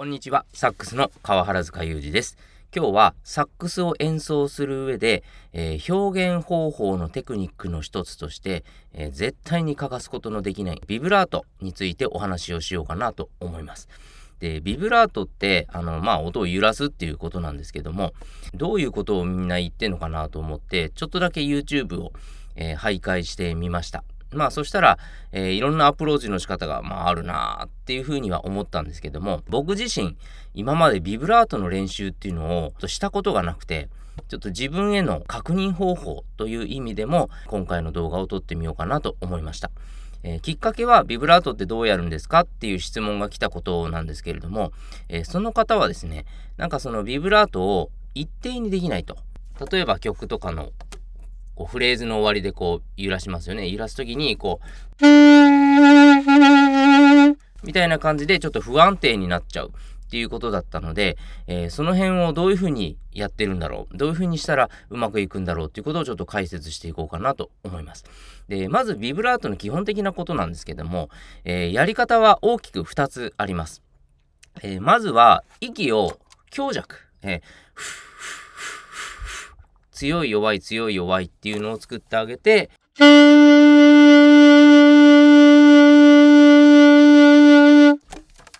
こんにちは、サックスの川原塚裕二です。今日はサックスを演奏する上で、えー、表現方法のテクニックの一つとして、えー、絶対に欠かすことのできないビブラートについてお話をしようかなと思います。で、ビブラートって、あの、まあ、音を揺らすっていうことなんですけども、どういうことをみんな言ってんのかなと思って、ちょっとだけ YouTube を、えー、徘徊してみました。まあそしたら、えー、いろんなアプローチの仕方が、まああるなっていうふうには思ったんですけども、僕自身、今までビブラートの練習っていうのをしたことがなくて、ちょっと自分への確認方法という意味でも、今回の動画を撮ってみようかなと思いました。えー、きっかけはビブラートってどうやるんですかっていう質問が来たことなんですけれども、えー、その方はですね、なんかそのビブラートを一定にできないと。例えば曲とかのこうフレーズの終わりでこう揺らしますよね。揺らす時に、こう、みたいな感じでちょっと不安定になっちゃう。っていうことだったので、えー、その辺をどういうふうにやってるんだろうどういうふうにしたらうまくいくんだろうっていうことをちょっと解説していこうかなと思います。でまずビブラートの基本的なことなんですけども、えー、やり方は大きく2つあります。えー、まずは息を強弱、えー、ふー強い弱い強い弱いっていうのを作ってあげて、っ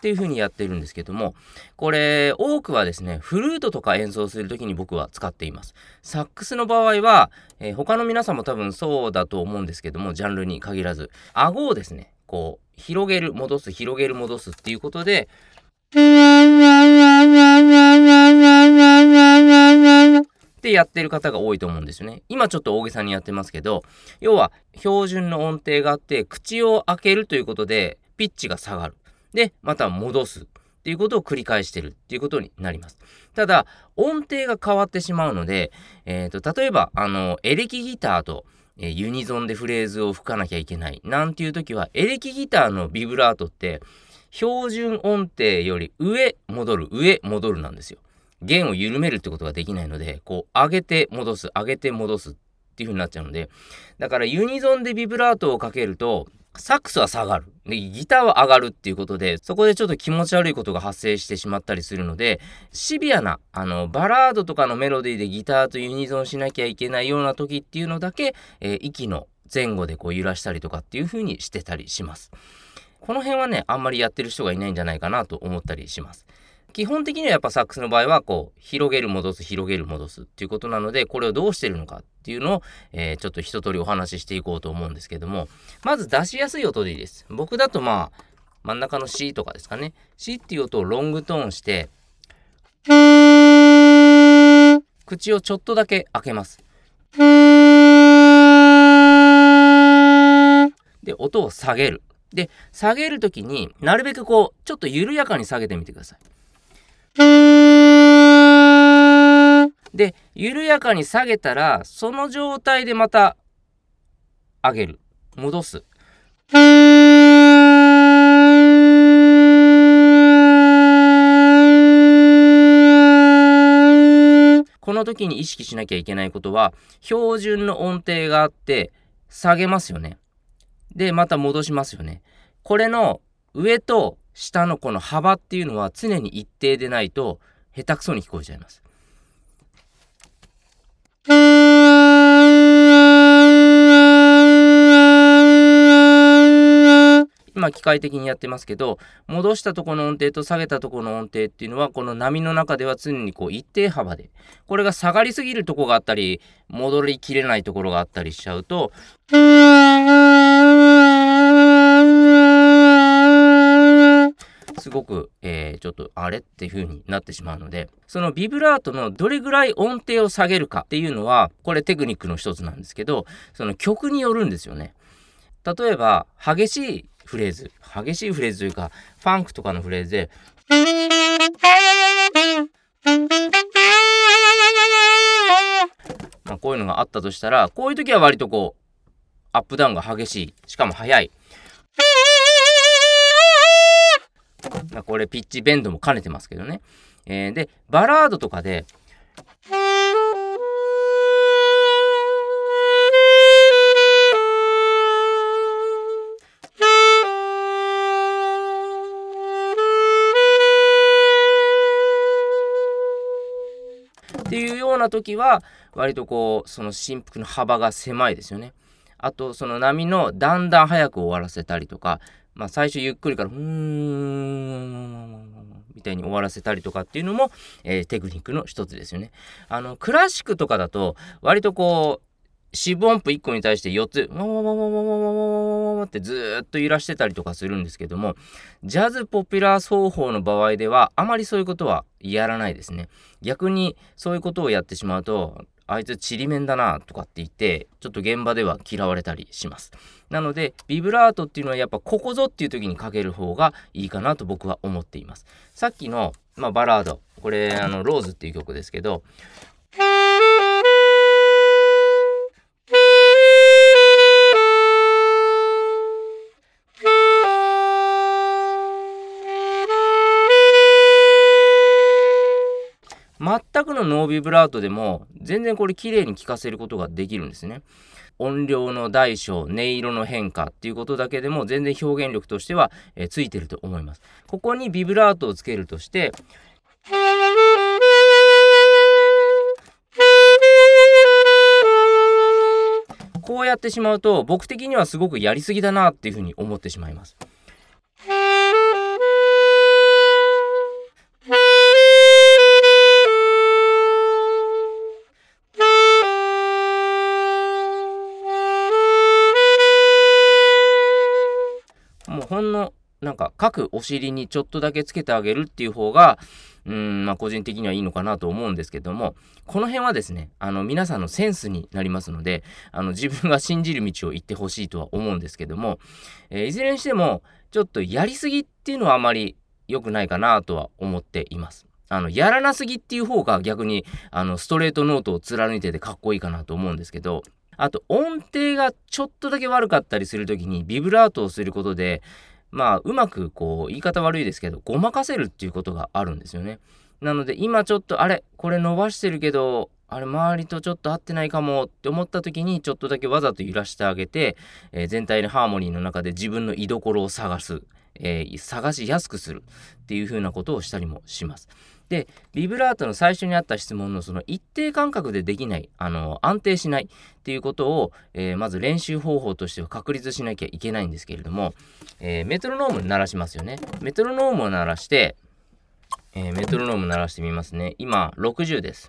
ていう風にやってるんですけども、これ多くはですね、フルートとか演奏する時に僕は使っています。サックスの場合は、えー、他の皆さんも多分そうだと思うんですけども、ジャンルに限らず、顎をですね、こう、広げる、戻す、広げる、戻すっていうことで、でやってる方が多いと思うんですよね。今ちょっと大げさにやってますけど、要は標準の音程があって、口を開けるということで、ピッチが下がる。で、また戻す。っていうことを繰り返してるっていうことになります。ただ、音程が変わってしまうので、えっ、ー、と、例えば、あの、エレキギターと、えー、ユニゾンでフレーズを吹かなきゃいけないなんていう時は、エレキギターのビブラートって、標準音程より上戻る、上戻るなんですよ。弦を緩めるってことができないので、こう、上げて戻す、上げて戻すっていう風になっちゃうので、だからユニゾンでビブラートをかけると、サックスは下がる。で、ギターは上がるっていうことで、そこでちょっと気持ち悪いことが発生してしまったりするので、シビアな、あの、バラードとかのメロディーでギターとユニゾンしなきゃいけないような時っていうのだけ、えー、息の前後でこう揺らしたりとかっていう風にしてたりします。この辺はね、あんまりやってる人がいないんじゃないかなと思ったりします。基本的にはやっぱサックスの場合は、こう、広げる戻す、広げる戻すっていうことなので、これをどうしてるのかっていうのを、えー、ちょっと一通りお話ししていこうと思うんですけども、まず出しやすい音でいいです。僕だとまあ、真ん中の C とかですかね。C っていう音をロングトーンして、口をちょっとだけ開けます。で、音を下げる。で、下げるときになるべくこう、ちょっと緩やかに下げてみてください。で、緩やかに下げたら、その状態でまた上げる。戻す。この時に意識しなきゃいけないことは、標準の音程があって、下げますよね。で、また戻しますよね。これの上と下のこの幅っていうのは常に一定でないと下手くそに聞こえちゃいます。今機械的にやってますけど戻したとこの音程と下げたとこの音程っていうのはこの波の中では常にこう一定幅でこれが下がりすぎるとこがあったり戻りきれないところがあったりしちゃうと。すごく、えー、ちょっとあれっていう風になってしまうので、そのビブラートのどれぐらい音程を下げるかっていうのは、これテクニックの一つなんですけど、その曲によるんですよね。例えば、激しいフレーズ、激しいフレーズというか、ファンクとかのフレーズで、まあ、こういうのがあったとしたら、こういう時は割とこう、アップダウンが激しい、しかも速い。これピッチベンドも兼ねてますけどね。えー、で、バラードとかで、っていうような時は割とこうその振幅の幅が狭いですよね。あとその波のだんだん早く終わらせたりとかまあ、最初ゆっくりから、うーん、みたいに終わらせたりとかっていうのも、えー、テクニックの一つですよね。あの、クラシックとかだと、割とこう、四分音符1個に対して4つ、わわわわわわわわわわってずっと揺らしてたりとかするんですけども、ジャズポピュラー奏法の場合では、あまりそういうことはやらないですね。逆にそういうことをやってしまうと、あいつちりめんだなとかって言って、ちょっと現場では嫌われたりします。なので、ビブラートっていうのはやっぱここぞっていう時にかける方がいいかなと僕は思っています。さっきの、まあ、バラード、これ、あの、ローズっていう曲ですけど、くのノービブラートでも全然これ綺麗に聞かせることができるんですね。音量の大小、音色の変化っていうことだけでも全然表現力としては、えついてると思います。ここにビブラートをつけるとして、こうやってしまうと僕的にはすごくやりすぎだなっていうふうに思ってしまいます。ほんの、なんか、各お尻にちょっとだけつけてあげるっていう方が、うん、まあ、個人的にはいいのかなと思うんですけども、この辺はですね、あの、皆さんのセンスになりますので、あの、自分が信じる道を行ってほしいとは思うんですけども、えー、いずれにしても、ちょっとやりすぎっていうのはあまり良くないかなとは思っています。あの、やらなすぎっていう方が逆に、あの、ストレートノートを貫いててかっこいいかなと思うんですけど、あと音程がちょっとだけ悪かったりする時にビブラートをすることで、まあ、うまくこう、言い方悪いですけど、ごまかせるっていうことがあるんですよね。なので、今ちょっと、あれ、これ伸ばしてるけど、あれ、周りとちょっと合ってないかもって思った時に、ちょっとだけわざと揺らしてあげて、えー、全体のハーモニーの中で自分の居所を探す、えー、探しやすくするっていうふうなことをしたりもします。でビブラートの最初にあった質問のその一定間隔でできないあの安定しないっていうことを、えー、まず練習方法としては確立しなきゃいけないんですけれども、えー、メトロノーム鳴らしますよねメトロノームを鳴らして、えー、メトロノーム鳴らしてみますね今60です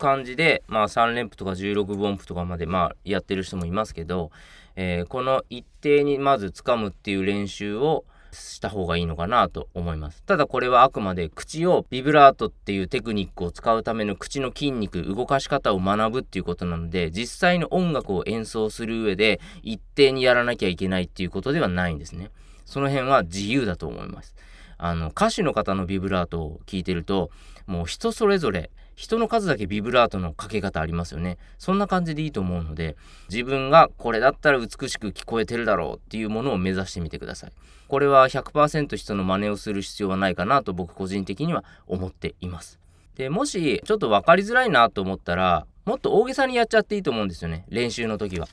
感じで、まあ、3連符とか16分音符とかまで、まあ、やってる人もいますけど、えー、この一定にまず掴むっていう練習をした方がいいのかなと思います。ただこれはあくまで口をビブラートっていうテクニックを使うための口の筋肉、動かし方を学ぶっていうことなので、実際の音楽を演奏する上で一定にやらなきゃいけないっていうことではないんですね。その辺は自由だと思います。あの歌手の方のビブラートを聞いてると、もう人それぞれ人の数だけビブラートのかけ方ありますよね。そんな感じでいいと思うので、自分がこれだったら美しく聞こえてるだろうっていうものを目指してみてください。これは100%人の真似をする必要はないかなと僕個人的には思っています。で、もしちょっと分かりづらいなと思ったら、もっと大げさにやっちゃっていいと思うんですよね。練習の時は。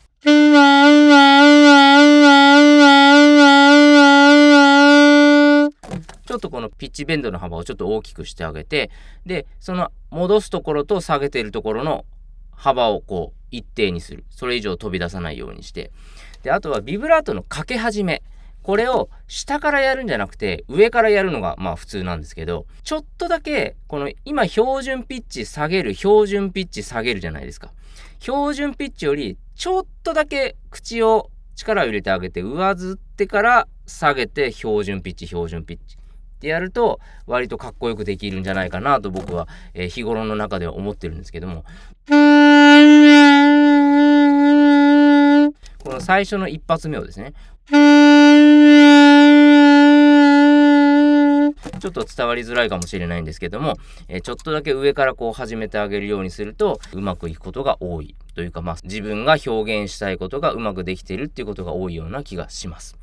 ちょっとこのピッチベンドの幅をちょっと大きくしてあげて、で、その戻すところと下げているところの幅をこう一定にするそれ以上飛び出さないようにしてであとはビブラートのかけ始めこれを下からやるんじゃなくて上からやるのがまあ普通なんですけどちょっとだけこの今標準ピッチ下げる標準ピッチ下げるじゃないですか標準ピッチよりちょっとだけ口を力を入れてあげて上ずってから下げて標準ピッチ標準ピッチってやると、割とかっこよくできるんじゃないかなと僕は、えー、日頃の中では思ってるんですけども。この最初の一発目をですね。ちょっと伝わりづらいかもしれないんですけども、えー、ちょっとだけ上からこう始めてあげるようにするとうまくいくことが多いというか、まあ、自分が表現したいことがうまくできているっていうことが多いような気がします。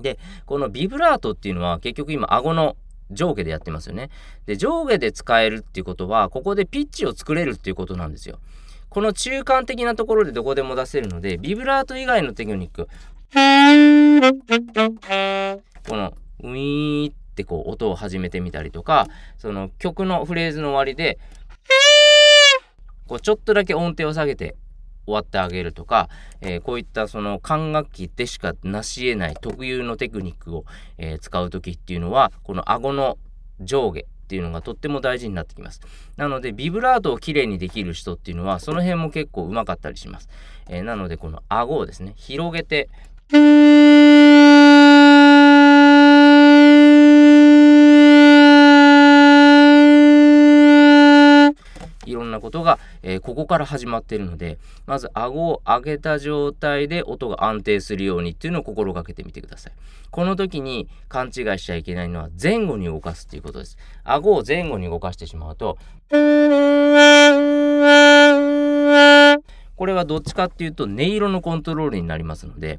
で、このビブラートっていうのは結局今顎の上下でやってますよね。で、上下で使えるっていうことは、ここでピッチを作れるっていうことなんですよ。この中間的なところでどこでも出せるので、ビブラート以外のテクニック。この、ウィーってこう音を始めてみたりとか、その曲のフレーズの終わりで、こうちょっとだけ音程を下げて、終わってあげるとか、えー、こういったその管楽器でしか成し得ない特有のテクニックを、えー、使う時っていうのはこの顎の上下っていうのがとっても大事になってきます。なので、ビブラートをきれいにできる人っていうのは、その辺も結構うまかったりします。えー、なので、この顎をですね、広げて、なことが、えー、ここから始まっているので、まず顎を上げた状態で音が安定するようにっていうのを心がけてみてください。この時に勘違いしちゃいけないのは前後に動かすっていうことです。顎を前後に動かしてしまうと、これはどっちかっていうと音色のコントロールになりますので、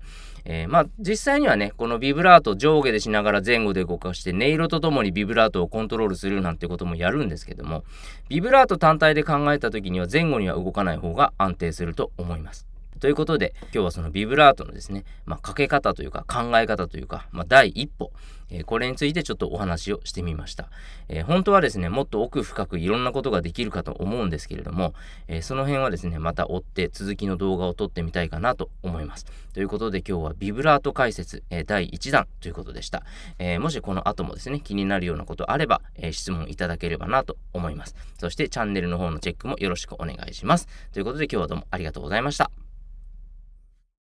えー、まあ、実際にはね、このビブラート上下でしながら前後で動かして、音色とともにビブラートをコントロールするなんてこともやるんですけども、ビブラート単体で考えた時には前後には動かない方が安定すると思います。ということで、今日はそのビブラートのですね、まあ、かけ方というか考え方というか、まあ、第一歩、えー、これについてちょっとお話をしてみました、えー、本当はですね、もっと奥深くいろんなことができるかと思うんですけれども、えー、その辺はですね、また追って続きの動画を撮ってみたいかなと思います。ということで今日はビブラート解説、え第1弾ということでした、えもしこの後もですね、気になるようなことあれば、え質問いただければなと思います。そしてチャンネルの方のチェックもよろしくお願いします。ということで今日はどうもありがとうございました。